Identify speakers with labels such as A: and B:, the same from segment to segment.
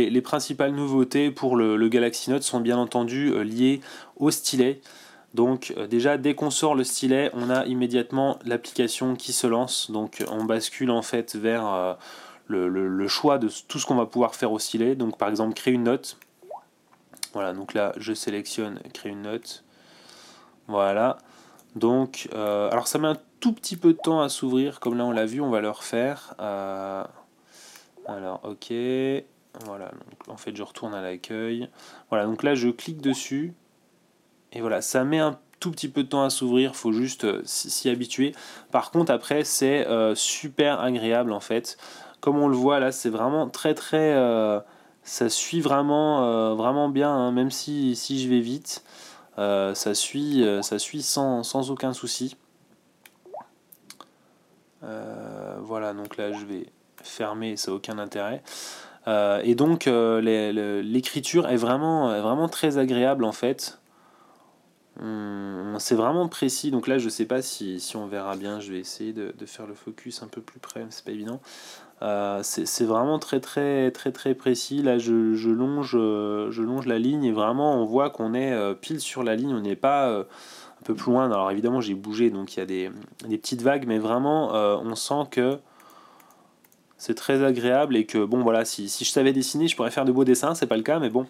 A: les, principales nouveautés pour le, Galaxy Note sont bien entendu euh, liées au stylet. Donc euh, déjà dès qu'on sort le stylet, on a immédiatement l'application qui se lance. Donc on bascule en fait vers euh, le, choix de tout ce qu'on va pouvoir faire au stylet. Donc par exemple créer une note. Voilà, donc là je sélectionne créer une note. Voilà. Donc alors ça met un tout petit peu de temps à s'ouvrir, comme là on l'a vu, on va le refaire. alors ok. Voilà, donc en fait je retourne à l'accueil. Voilà, donc là je clique dessus. Et voilà, ça met un tout petit peu de temps à s'ouvrir, faut juste euh, s'y habituer. Par contre après c'est euh, super agréable en fait. Comme on le voit là, c'est vraiment très très... Euh, ça suit vraiment, vraiment bien, hein, même si, si je vais vite. ça suit, ça suit sans, sans aucun souci. voilà, donc là je vais fermer, ça n'a aucun intérêt. Euh, et donc, euh, l'écriture est vraiment, vraiment très agréable en fait. Hum, c'est vraiment précis. Donc là, je sais pas si, si on verra bien. Je vais essayer de, de faire le focus un peu plus près, mais c'est pas évident. Euh, c'est vraiment très très très très précis. Là, je, je, longe, je longe la ligne et vraiment, on voit qu'on est pile sur la ligne. On n'est pas un peu plus loin. Alors évidemment, j'ai bougé, donc il y a des, des, petites vagues, mais vraiment, on sent que c'est très agréable et que bon voilà si, je savais dessiner je pourrais faire de beaux dessins c'est pas le cas mais bon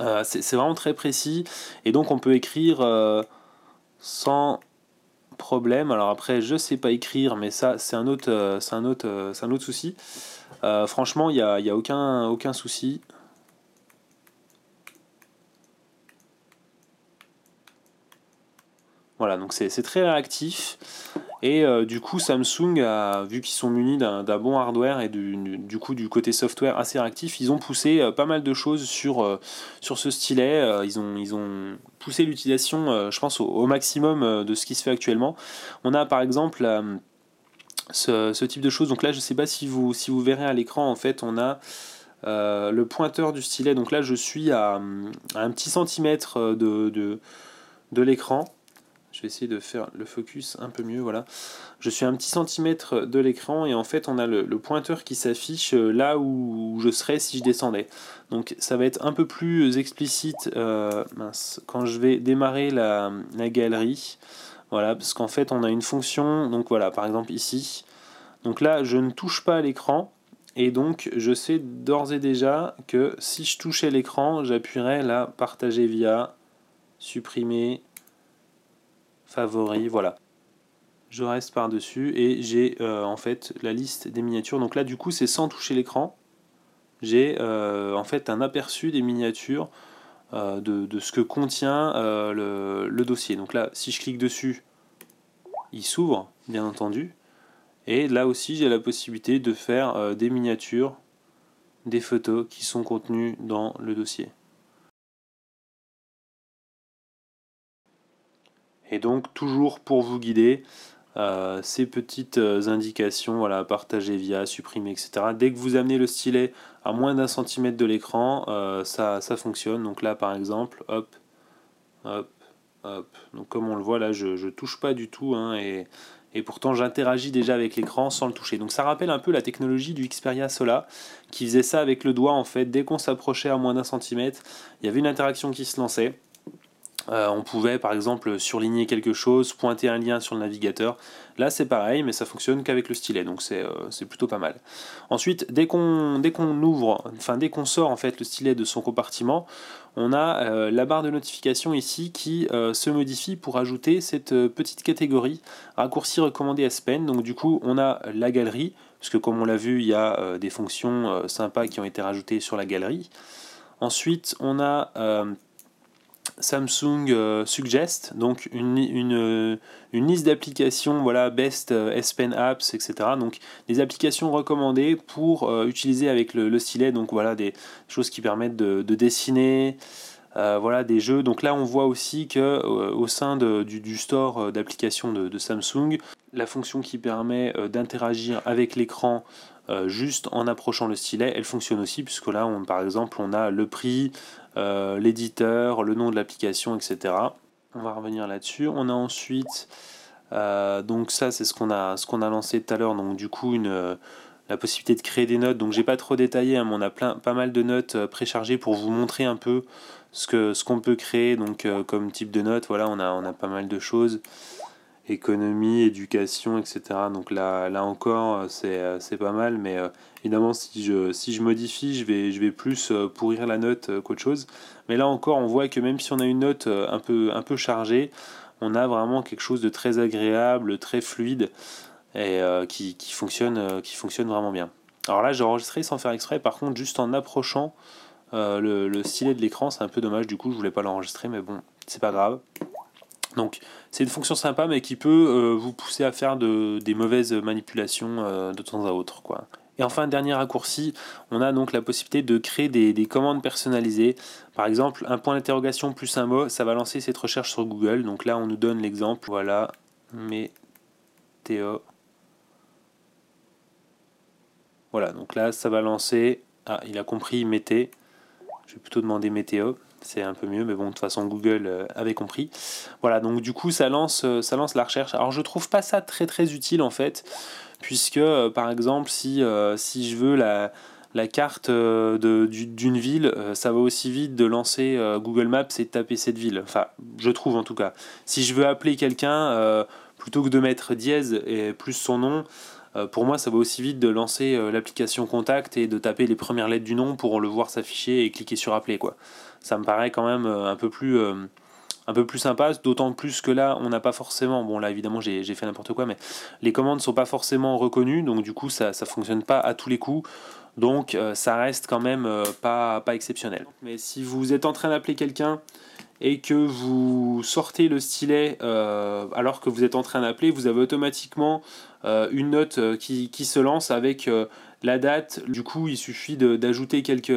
A: euh, c'est vraiment très précis et donc on peut écrire euh, sans problème alors après je sais pas écrire mais ça c'est un autre euh, c'est un autre c'est un autre souci franchement il n'y a, y a aucun aucun souci voilà donc c'est très réactif et euh, du coup, Samsung, a, vu qu'ils sont munis d'un bon hardware et du, coup du côté software assez réactif, ils ont poussé euh, pas mal de choses sur, euh, sur ce stylet. ils, ont, ils ont poussé l'utilisation, je pense, au, maximum de ce qui se fait actuellement. On a par exemple ce, type de choses. Donc là, je ne sais pas si vous, si vous verrez à l'écran, en fait, on a... le pointeur du stylet, donc là je suis à, un petit centimètre de, de l'écran, je vais essayer de faire le focus un peu mieux, voilà. Je suis à un petit centimètre de l'écran et en fait on a le, pointeur qui s'affiche euh, là où je serais si je descendais. Donc ça va être un peu plus explicite euh, quand je vais démarrer la, la galerie. Voilà, parce qu'en fait on a une fonction, donc voilà, par exemple ici. Donc là je ne touche pas l'écran, et donc, je sais d'ores et déjà que si je touchais l'écran, j'appuierais là, partager via, supprimer, favori voilà. Je reste par-dessus et j'ai euh, en fait la liste des miniatures. Donc là, du coup, c'est sans toucher l'écran. J'ai euh, en fait un aperçu des miniatures euh, de, ce que contient le, le dossier. Donc là, si je clique dessus, il s'ouvre, bien entendu. Et là aussi, j'ai la possibilité de faire des miniatures, des photos qui sont contenues dans le dossier. Et donc toujours pour vous guider, euh, ces petites euh, indications, voilà, partager via, supprimer, etc. Dès que vous amenez le stylet à moins d'un centimètre de l'écran, euh, ça, ça fonctionne. Donc là par exemple, hop, hop, hop. Donc comme on le voit là, je ne touche pas du tout hein, et, et pourtant j'interagis déjà avec l'écran sans le toucher. Donc ça rappelle un peu la technologie du Xperia Sola qui faisait ça avec le doigt en fait. Dès qu'on s'approchait à moins d'un centimètre, il y avait une interaction qui se lançait. Euh, on pouvait par exemple surligner quelque chose, pointer un lien sur le navigateur. Là c'est pareil, mais ça fonctionne qu'avec le stylet, donc c'est euh, plutôt pas mal. Ensuite, dès qu'on qu'on ouvre, enfin dès qu'on sort en fait le stylet de son compartiment, on a euh, la barre de notification ici qui se modifie pour ajouter cette petite catégorie raccourci recommandé à Spen. Donc du coup on a la galerie, puisque comme on l'a vu, il y a des fonctions sympas qui ont été rajoutées sur la galerie. Ensuite, on a Samsung euh, Suggest, donc euh, une, liste d'applications, voilà, Best euh, S Pen Apps, etc. Donc des applications recommandées pour utiliser avec le, stylet, donc voilà, des choses qui permettent de, dessiner, voilà, des jeux. Donc là, on voit aussi que au sein du, store d'applications de, Samsung, la fonction qui permet d'interagir avec l'écran euh, juste en approchant le stylet, elle fonctionne aussi, puisque là, on, par exemple, on a le prix, euh, l'éditeur, le nom de l'application, etc. On va revenir là-dessus. On a ensuite, euh, donc ça, c'est ce qu'on a, ce qu'on a lancé tout à l'heure, donc du coup, la possibilité de créer des notes. Donc j'ai pas trop détaillé, hein, mais on a plein, pas mal de notes préchargées pour vous montrer un peu ce qu'on peut créer donc, comme type de notes. Voilà, on on a pas mal de choses économie, éducation, etc. Donc là, là encore, euh, euh, c'est pas mal, mais euh, évidemment, si je, si je modifie, je vais, je vais plus pourrir la note qu'autre chose. Mais là encore, on voit que même si on a une note un peu, un peu chargée, on a vraiment quelque chose de très agréable, très fluide, et qui, fonctionne, qui fonctionne vraiment bien. Alors là, j'ai enregistré sans faire exprès, par contre, juste en approchant le, le stylet de l'écran, c'est un peu dommage, du coup, je voulais pas l'enregistrer, mais bon, c'est pas grave. Donc c'est une fonction sympa mais qui peut euh, vous pousser à faire de, des mauvaises manipulations euh, de temps à autre. Quoi. Et enfin, dernier raccourci, on a donc la possibilité de créer des, des commandes personnalisées. Par exemple, un point d'interrogation plus un mot, ça va lancer cette recherche sur Google. Donc là, on nous donne l'exemple, voilà, météo. Voilà, donc là, ça va lancer... Ah, il a compris, mété. Je vais plutôt demander météo c'est un peu mieux, mais bon, de toute façon, Google euh, avait compris. Voilà, donc du coup, ça lance, euh, ça lance la recherche. Alors, je trouve pas ça très très utile en fait, puisque euh, par exemple, si, si je veux la, carte d'une ville, ça va aussi vite de lancer Google Maps et de taper cette ville. Enfin, je trouve en tout cas. Si je veux appeler quelqu'un, plutôt que de mettre dièse et plus son nom, euh, pour moi, ça va aussi vite de lancer euh, l'application contact et de taper les premières lettres du nom pour le voir s'afficher et cliquer sur appeler. Quoi. Ça me paraît quand même euh, un peu plus un peu plus sympa, d'autant plus que là, on n'a pas forcément, bon là évidemment j'ai fait n'importe quoi, mais les commandes ne sont pas forcément reconnues, donc du coup ça ne fonctionne pas à tous les coups, donc ça reste quand même pas, pas exceptionnel. Mais si vous êtes en train d'appeler quelqu'un et que vous sortez le stylet euh, alors que vous êtes en train d'appeler, vous avez automatiquement euh, une note euh, qui, qui, se lance avec la date. Du coup, il suffit d'ajouter quelques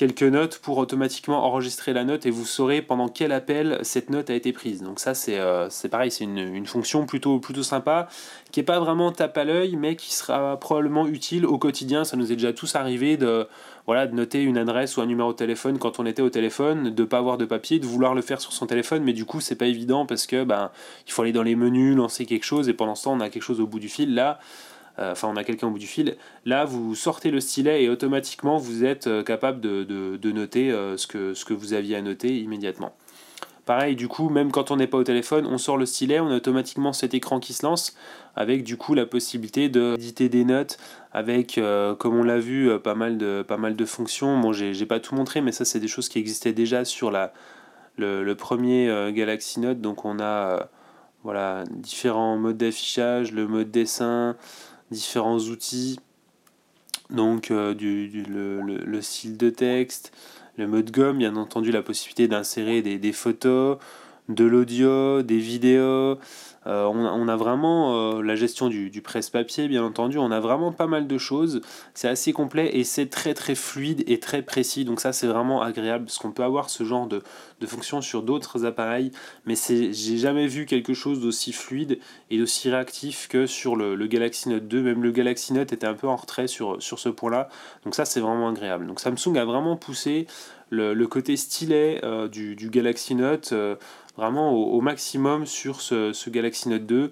A: quelques notes pour automatiquement enregistrer la note et vous saurez pendant quel appel cette note a été prise. Donc ça c'est euh, pareil, c'est une, fonction plutôt, plutôt sympa qui n'est pas vraiment tape à l'œil mais qui sera probablement utile au quotidien. Ça nous est déjà tous arrivé de, voilà, de noter une adresse ou un numéro de téléphone quand on était au téléphone, de ne pas avoir de papier, de vouloir le faire sur son téléphone mais du coup c'est pas évident parce que ben, il faut aller dans les menus, lancer quelque chose et pendant ce temps on a quelque chose au bout du fil là. Euh, enfin on a quelqu'un au bout du fil, là vous sortez le stylet et automatiquement vous êtes euh, capable de, de, noter euh, ce, que, ce que vous aviez à noter immédiatement. Pareil, du coup, même quand on n'est pas au téléphone, on sort le stylet, on a automatiquement cet écran qui se lance, avec du coup la possibilité d'éditer des notes, avec, comme on l'a vu, pas mal de, pas mal de fonctions. Bon, j'ai pas tout montré, mais ça, c'est des choses qui existaient déjà sur la, le, premier Galaxy Note. Donc, on a voilà, différents modes d'affichage, le mode dessin, différents outils, donc euh, du, le, style de texte, le mode gomme, bien entendu la possibilité d'insérer des, photos, de l'audio, des vidéos. Euh, on, a, vraiment euh, la gestion du, presse-papier, bien entendu. On a vraiment pas mal de choses. C'est assez complet et c'est très très fluide et très précis. Donc ça, c'est vraiment agréable parce qu'on peut avoir ce genre de, fonction sur d'autres appareils. Mais j'ai jamais vu quelque chose d'aussi fluide et d'aussi réactif que sur le, Galaxy Note 2. Même le Galaxy Note était un peu en retrait sur, sur ce point-là. Donc ça, c'est vraiment agréable. Donc Samsung a vraiment poussé le, côté stylet euh, du, Galaxy Note euh, vraiment au, maximum sur ce Galaxy Note 2.